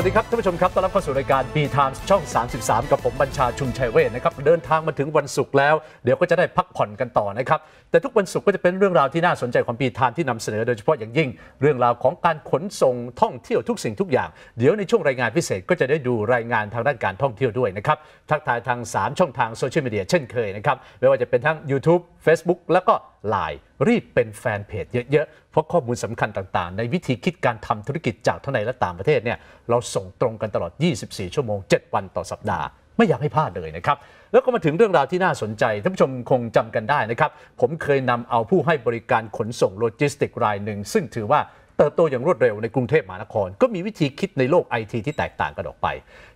วัสดีครับท่านผู้ชมครับต้อนรับเข้าสู่รายการ B Times ช่อง 33 กับผมบัญชาชุมชัยเวชนะครับ เดินทางมาถึงวันศุกร์แล้วเดี๋ยวก็จะได้พักผ่อนกันต่อนะครับ แต่ทุกวันศุกร์ก็จะเป็นเรื่องราวที่น่าสนใจของ B Times ที่นำเสนอโดยเฉพาะอย่างยิ่ง เรื่องราวของการขนส่งท่องเที่ยวทุกสิ่งทุกอย่าง เดี๋ยวในช่วงรายงานพิเศษก็จะได้ดูรายงานทางด้านการท่องเที่ยวด้วยนะครับทักทายทาง 3 ช่องทางโซเชียลมีเดียเช่นเคยนะครับไม่ว่าจะเป็นทั้ง YouTube Facebook แล้วก็ไลน์รีบเป็นแฟนเพจเยอะๆเพราะข้อมูลสำคัญต่างๆ ในวิธีคิดการทำธุรกิจจากทั้งในและต่างประเทศเนี่ยเราส่งตรงกันตลอด 24 ชั่วโมง 7 วันต่อสัปดาห์ไม่อยากให้พลาดเลยนะครับ แล้วก็มาถึงเรื่องราวที่น่าสนใจท่านผู้ชมคงจำกันได้นะครับ ผมเคยนำเอาผู้ให้บริการขนส่งโลจิสติกรายหนึ่ง ซึ่งถือว่าเติบโตอย่างรวดเร็วในกรุงเทพมหานคร ก็มีวิธีคิดในโลกไอทีที่แตกต่างกันออกไป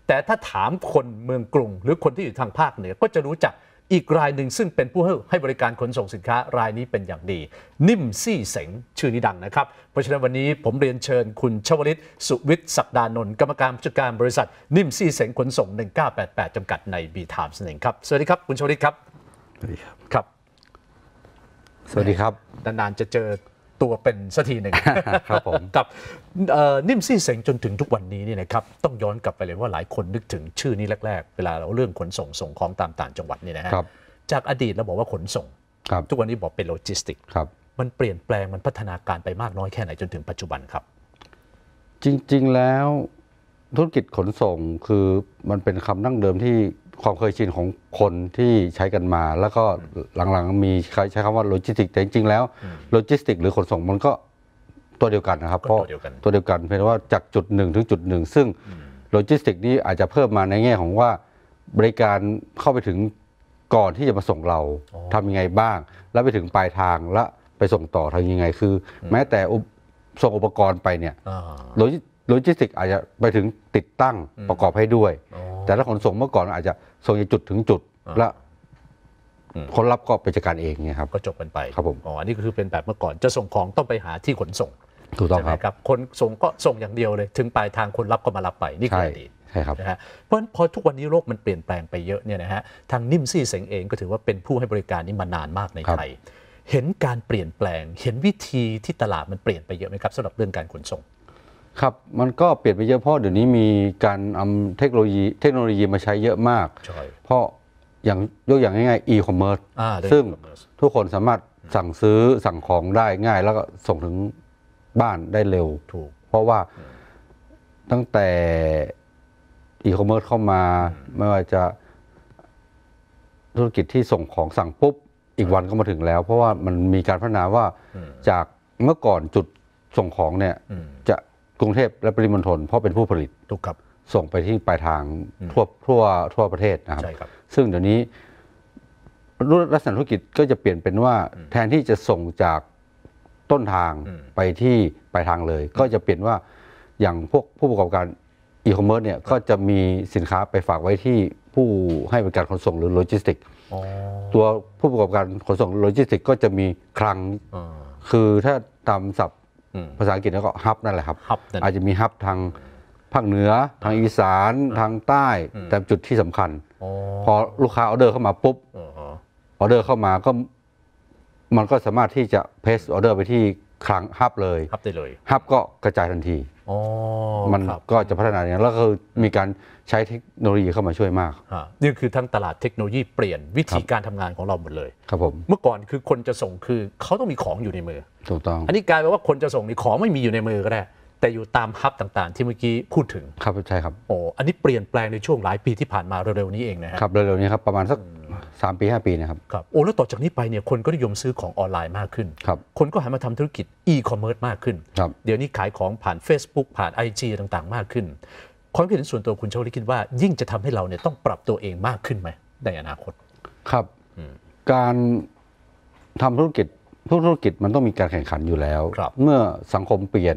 แต่ถ้าถามคนเมืองกรุง หรือคนที่อยู่ทางภาคเหนือก็จะรู้จักอีกรายหนึ่งซึ่งเป็นผู้ให้บริการขนส่งสินค้ารายนี้เป็นอย่างดี นิ่มซี่เสงชื่อนี้ดังนะครับ เพราะฉะนั้นวันนี้ผมเรียนเชิญคุณชวลิต สุวิทย์ศักดานนท์กรรมการผู้จัดการบริษัทนิ่มซี่เสงขนส่ง 1988 จำกัดในบีทามสนิงครับ สวัสดีครับ คุณชวลิตครับสวัสดีครับครับ สวัสดีครับนานๆจะเจอตัวเป็นสักทีหนึ่งครับผมกับนิ่มซี่เสงจนถึงทุกวันนี้นี่นะครับต้องย้อนกลับไปเลยว่าหลายคนนึกถึงชื่อนี้แรกๆ เวลาเราเรื่องขนส่งส่งของตามต่างจังหวัดนี่นะครับ จากอดีตเราบอกว่าขนส่งทุกวันนี้บอกเป็นโลจิสติกมันเปลี่ยนแปลงมันพัฒนาการไปมากน้อยแค่ไหนจนถึงปัจจุบันครับ จริงๆแล้วธุรกิจขนส่งคือมันเป็นคำนั่งเดิมที่ความเคยชินของคนที่ใช้กันมา แล้วก็หลังๆมีใครใช้คำว่าโลจิสติกแต่จริงๆแล้วโลจิสติกหรือขนส่งมันก็ตัวเดียวกันนะครับ เพราะตัวเดียวกันเพียงว่าจากจุดหนึ่งถึงจุดหนึ่งซึ่งโลจิสติกนี้อาจจะเพิ่มมาในแง่ของว่า บริการเข้าไปถึงก่อนที่จะมาส่งเราทำยังไงบ้าง แล้วไปถึงปลายทางและไปส่งต่อทางยังไงคือ แม้แต่ส่งอุปกรณ์ไปเนี่ยโลจิสติกอาจจะไปถึงติดตั้งประกอบให้ด้วยแต่ถ้าขนส่งเมื่อก่อนอาจจะส่งจากจุดถึงจุดแล้วคนรับก็ไปจัดการเองไงครับก็จบกันไปครับผมอ๋ออันนี้ก็คือเป็นแบบเมื่อก่อนจะส่งของต้องไปหาที่ขนส่งถูกต้องครับคนส่งก็ส่งอย่างเดียวเลย ถึงปลายทางคนรับก็มารับไปนี่คืออดีตใช่ครับนะฮะเพราะฉะนั้นพอทุกวันนี้โลกมันเปลี่ยนแปลงไปเยอะเนี่ยนะฮะทางนิมซี่เสงเองก็ถือว่าเป็นผู้ให้บริการนี้มานานมากในไทยเห็นการเปลี่ยนแปลง เห็นวิธีที่ตลาดมันเปลี่ยนไปเยอะไหมครับสำหรับเรื่องการขนส่งครับมันก็เปลี่ยนไปเยอะเพราะเดี๋ยวนี้มีการเอาเทคโนโลยีเทคโนโลยีมาใช้เยอะมาก เพราะอย่างยกอย่างง่ายๆ e-commerce ์ซซึ่ง e-commerce ทุกคนสามารถสั่งซื้อสั่งของได้ง่ายแล้วก็ส่งถึงบ้านได้เร็วถูกเพราะว่าตั้งแต่อีคอมเมิร์ซเข้ามาไม่ว่าจะ ธุรกิจที่ส่งของสั่งปุ๊บอีกวันก็มาถึงแล้ว เพราะว่ามันมีการพัฒนาว่าจากเมื่อก่อนจุดส่งของเนี่ยจะกรุงเทพและปริมณฑลเพราะเป็นผู้ผลิตถูกครับส่งไปที่ปลายทางทั่วทั่วทั่วประเทศนะครับใช่ครับซึ่งเดี๋ยวนี้รัฐสันธุรกิจก็จะเปลี่ยนเป็นว่าแทนที่จะส่งจากต้นทางไปที่ปลายทางเลย ก็จะเปลี่ยนว่าอย่างพวกผู้ประกอบการอีคอมเมิร์ซเนี่ยก็จะมีสินค้าไปฝากไว้ที่ผู้ให้บริการขนส่งหรือโลจิสติกตัวผู้ประกอบการขนส่งโลจิสติกก็จะมีคลังคือถ้าตามศัพท์ภาษาอังกฤษแล้วก็ฮับนั่นแหละครับ อาจจะมีฮับทางภาคเหนือทางอีสานทางใต้ แต่จุดที่สำคัญ พอลูกค้าออเดอร์เข้ามาปุ๊บออเดอร์เข้ามาก็มันก็สามารถที่จะเพสออเดอร์ไปที่คลังฮับเลยฮับได้เลยฮับก็กระจายทันทีมันก็จะพัฒนาอย่างนั้นแล้วก็มีการใช้เทคโนโลยีเข้ามาช่วยมากนี่คือทั้งตลาดเทคโนโลยีเปลี่ยนวิธีการทำงานของเราหมดเลยครับผมเมื่อก่อนคือคนจะส่งคือเขาต้องมีของอยู่ในมือถูกต้อง อันนี้กลายเป็นว่าคนจะส่งนี่ของไม่มีอยู่ในมือก็ได้แต่อยู่ตามฮับต่างๆที่เมื่อกี้พูดถึงครับใช่ครับโอ้อันนี้เปลี่ยนแปลงในช่วงหลายปีที่ผ่านมาเร็วๆนี้เองนะครับ เร็วๆนี้ครับ ประมาณสัก3ปี5 ปีนะครับครับโอ้แล้วต่อจากนี้ไปเนี่ยคนก็นิยมซื้อของออนไลน์มากขึ้นครับคนก็หันมาทำธุรกิจอีคอมเมิร์ซมากขึ้นครับเดี๋ยวนี้ขายของผ่าน Facebook ผ่าน IG ต่างๆ มากขึ้นความคิดเห็นส่วนตัวคุณชาวลิคิดว่ายิ่งจะทำให้เราเนี่ยต้องปรับตัวเองมากขึ้นไหมในอนาคต ครับการทำธุรกิจทุกธุรกิจมันต้องมีการแข่งขันอยู่แล้ว เมื่อสังคมเปลี่ยน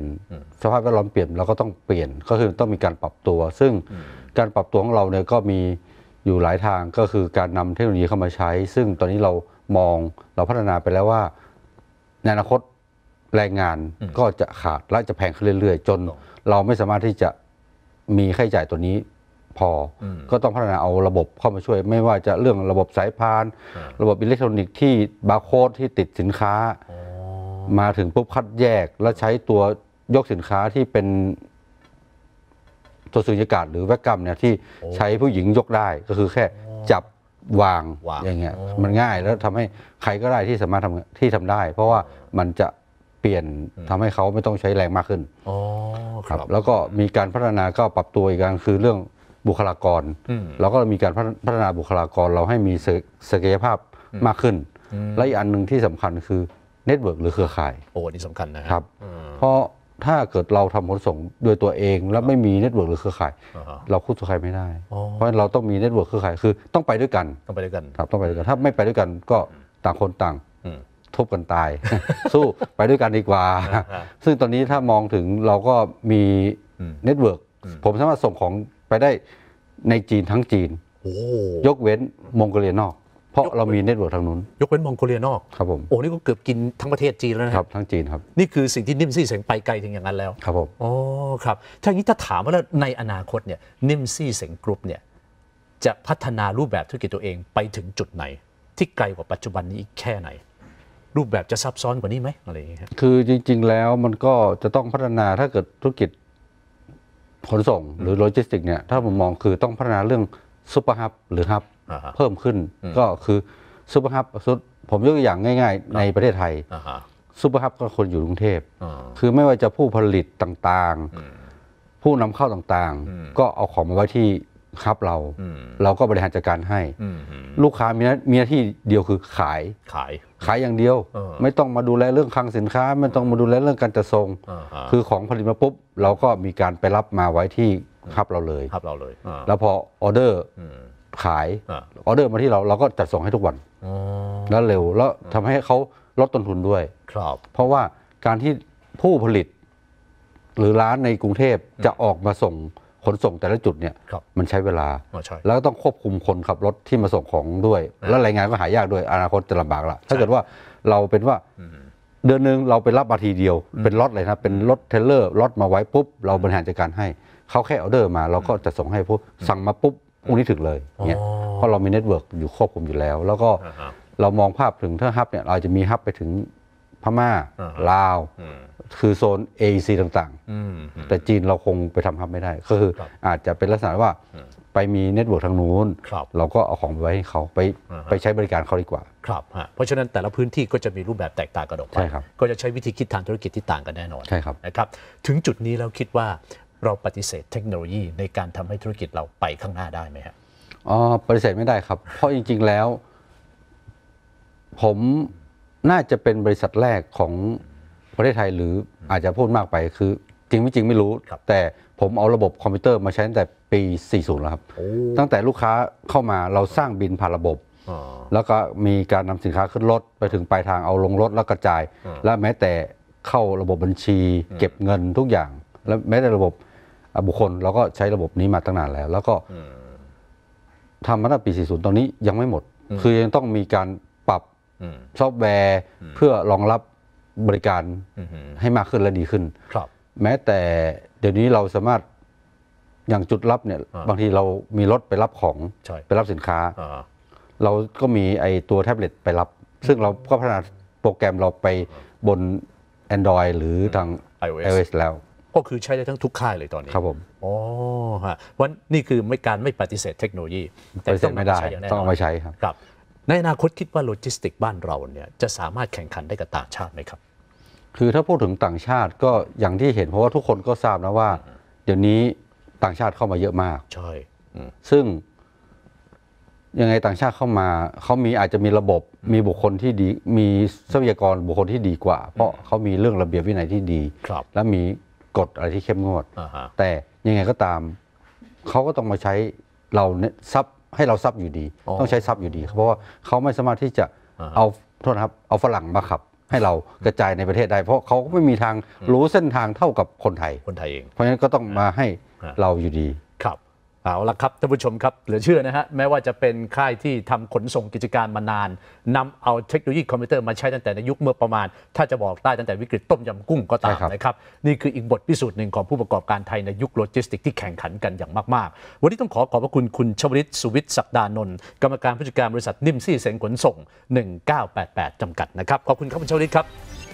สภาพแวดล้อมเปลี่ยนเราก็ต้องเปลี่ยนก็คือต้องมีการปรับตัว ซึ่งการปรับตัวของเราเนี่ยก็มีอยู่หลายทางก็คือการนำเทคโนโลยีเข้ามาใช้ ซึ่งตอนนี้เรามอง เราพัฒนาไปแล้วว่า ในอนาคตแรงงานก็จะขาดและจะแพงขึ้นเรื่อย ๆ จนเราไม่สามารถที่จะมีค่าใช้จ่ายตัวนี้พอก็ต้องพัฒนาเอาระบบเข้ามาช่วยไม่ว่าจะเรื่องระบบสายพาน ระบบอิเล็กทรอนิกส์ที่บาร์โค้ดที่ติดสินค้ามาถึงปุ๊บคัดแยกและใช้ตัวยกสินค้าที่เป็นตัวสุญญากาศหรือแวกกรรมเนี่ยที่ใช้ผู้หญิงยกได้ ก็คือแค่จับวางอย่างเงี้ยมันง่ายแล้วทำให้ใครก็ได้ที่สามารถทำที่ทำได้ เพราะว่ามันจะเปลี่ยนทำให้เขาไม่ต้องใช้แรงมากขึ้นครับแล้วก็มีการพัฒนาก็ปรับตัวอีกการคือเรื่องบุคลากรเราก็มีการพัฒนาบุคลากรเราให้มีศักยภาพมากขึ้น และอีกอันหนึ่งที่สำคัญคือเน็ตเวิร์กหรือเครือข่ายโอ้นี่สำคัญนะครับ เพราะถ้าเกิดเราทำขนส่งโดยตัวเองแล้วไม่มีเน็ตเวิร์กหรือเครือข่าย เราคู่ตัวใครไม่ได้ เพราะเราต้องมีเน็ตเวิร์กเครือข่ายคือต้องไปด้วยกันต้องไปด้วยกันครับต้องไปด้วยกัน ถ้าไม่ไปด้วยกันก็ต่างคนต่างทุบกันตาย สู้ไปด้วยกันดีกว่า ซึ่งตอนนี้ถ้ามองถึงเราก็มีเน็ตเวิร์กผมสามารถส่งของได้ในจีนทั้งจีน ยกเว้นมองโกเลียนอก เพราะเรามีเน็ตเวิร์กทางนู้นยกเว้นมองโกเลียนอกครับผมโอ้นี่ก็เกือบกินทั้งประเทศจีนแล้วนะครับ ทั้งจีนครับนี่คือสิ่งที่นิมซี่เสียงไปไกลถึงอย่างนั้นแล้วครับผมอ๋อครับถ้าอย่างนี้ถ้าถามว่าแล้วในอนาคตเนี่ยนิมซี่เสียงกรุ๊ปเนี่ยจะพัฒนารูปแบบธุรกิจตัวเองไปถึงจุดไหน ที่ไกลกว่าปัจจุบันนี้แค่ไหนรูปแบบจะซับซ้อนกว่านี้ไหมอะไรอย่างเงี้ยคือจริง ๆแล้วมันก็จะต้องพัฒนาถ้าเกิดธุรกิจขนส่งหรือโลจิสติกเนี่ย ถ้าผมมองคือต้องพัฒนาเรื่องซูเปอร์ฮับหรือฮับเพิ่มขึ้นก็คือซูเปอร์ฮับผมยกตัวอย่างง่ายๆ ในประเทศไทยซูเปอร์ฮับก็คนอยู่กรุงเทพ คือไม่ว่าจะผู้ผลิตต่างๆ ผู้นำเข้าต่างๆ ก็เอาของมาไว้ที่ฮับเรา เราก็บริหารจัดการให้ลูกค้ามีมีหน้าที่เดียวคือขายขายขายอย่างเดียว ไม่ต้องมาดูแลเรื่องคลังสินค้า ไม่ต้องมาดูแลเรื่องการจัดส่งคือของผลิตมาปุ๊บเราก็มีการไปรับมาไว้ที่ครับเราเลยครับเราเลยแล้วพอออเดอร์ขายออเดอร์มาที่เราเราก็จัดส่งให้ทุกวันแล้วเร็ว แล้วทำให้เขาลดต้นทุนด้วย ครับ เพราะว่าการที่ผู้ผลิต หรือร้านในกรุงเทพจะออกมาส่งขนส่งแต่ละจุดเนี่ยมันใช้เวลา แล้วก็ต้องควบคุมคนขับรถที่มาส่งของด้วย แล้วรายงานก็หายากด้วยอนาคตจะลำบากละถ้าเกิดว่าเราเป็นว่าเดือนหนึ่งเราไปรับมาทีเดียว เป็นรถเลยนะ เป็นรถเทลเลอร์รถมาไว้ ปุ๊บเราบริหารจัดการให้ เขาแค่ออเดอร์มาเราก็จะส่งให้พวกสั่งมาปุ๊บพรุ่งนี้ถึงเลยเนี่ยเพราะเรามีเน็ตเวิร์กอยู่ควบคุมอยู่แล้ว แล้วก็เรามองภาพถึงถ้าฮับเนี่ยเราจะมีฮับไปถึงพม่าลาวคือโซน a อซต่างๆ แต่จีนเราคงไปทำครับไม่ได้ ก็คืออาจจะเป็นลักษณะว่าไปมีเน็ตเวิร์กทางนู้น เราก็เอาของไปไว้ให้เขา ไปไปใช้บริการเขาดีกว่า ครับเพราะฉะนั้นแต่ละพื้นที่ก็จะมีรูปแบบแตกต่างกันออกไป ก็จะใช้วิธีคิดทางธุรกิจที่ต่างกันแน่นอนใช่ครับนะครับถึงจุดนี้เราคิดว่าเราปฏิเสธเทคโนโลยี ในการทำให้ธุรกิจเราไปข้างหน้าได้ไหมครับอ๋อปฏิเสธไม่ได้ครับเพราะจริง ๆแล้ว ผมน่าจะเป็นบริษัทแรกของประเทศไทยหรืออาจจะพูดมากไป คือจริงไม่จริงไม่รู้แต่ผมเอาระบบคอมพิวเตอร์มาใช้ตั้งแต่ปี 40 แล้วครับตั้งแต่ลูกค้าเข้ามาเราสร้างบินผ่านระบบแล้วก็มีการนำสินค้าขึ้นรถไปถึงปลายทางเอาลงรถแล้วกระจายและแม้แต่เข้าระบบบัญชีเก็บเงินทุกอย่าง และแม้แต่ระบบบุคคลเราก็ใช้ระบบนี้มาตั้งนานแล้ว แล้วก็ทำมาตั้งปี 40 ตอนนี้ยังไม่หมด คือยังต้องมีการซอฟต์แวร์เพื่อรองรับบริการให้มากขึ้นและดีขึ้น ครับ แม้แต่เดี๋ยวนี้เราสามารถอย่างจุดรับเนี่ยบางทีเรามีรถไปรับของไปรับสินค้า เราก็มีไอตัวแท็บเล็ตไปรับ ซึ่งเราก็พัฒนาโปรแกรมเราไปบน Android หรือทาง iOS แล้ว ก็คือใช้ได้ทั้งทุกค่ายเลยตอนนี้ครับผมอ๋อฮะวันนี่คือไม่การไม่ปฏิเสธเทคโนโลยีปฏิเสธไม่ได้ต้องเอามาใช้ครับในอนาคตคิดว่าโลจิสติกบ้านเราเนี่ยจะสามารถแข่งขันได้กับต่างชาติไหมครับ คือถ้าพูดถึงต่างชาติก็อย่างที่เห็น เพราะว่าทุกคนก็ทราบนะว่า เดี๋ยวนี้ต่างชาติเข้ามาเยอะมากใช่ซึ่งยังไงต่างชาติเข้ามาเขามีอาจจะมีระบบมีบุคคลที่ดี มีทรัพยากรบุคคลที่ดีกว่า เพราะเขามีเรื่องระเบียบวินัยที่ดี ครับ และมีกฎอะไรที่เข้มงวดแต่ยังไงก็ตามเขาก็ต้องมาใช้เราเนทรัพยให้เราซับอยู่ดี ต้องใช้ซับอยู่ดี เพราะว่าเขาไม่สามารถที่จะเอาโทษครับ เอาฝรั่งมาขับ ให้เรากระจายในประเทศได้เพราะเขาไม่มีทางรู้เส้นทางเท่ากับคนไทยคนไทยเองเพราะฉะนั้นก็ต้องมาให้เราอยู่ดีเอาละครับท่านผู้ชมครับเหลือเชื่อนะฮะ แม้ว่าจะเป็นค่ายที่ทำขนส่งกิจการมานานนำเอาเทคโนโลยีคอมพิวเตอร์มาใช้ตั้งแต่ในยุคเมื่อประมาณ ถ้าจะบอกใต้ตั้งแต่วิกฤตต้มยำกุ้งก็ตามนะครับ นี่คืออีกบทพิสูจน์หนึ่งของผู้ประกอบการไทยในยุคโลจิสติกที่แข่งขันกันอย่างมากๆ วันนี้ต้องขอขอบพระคุณคุณชวริตสุวิทย์ศักดานนท์กรรมการผู้จัดการบริษัทนิมซี่เสงขนส่ง 1988 จำกัดนะครับ ขอบคุณครับคุณชวริตครับ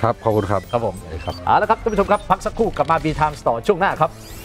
ครับขอบคุณครับครับผมครับเอาละครับท่านผู้ชมครับพักสักครู่กลับมาบีทม์ต่อช่วงหน้าครับ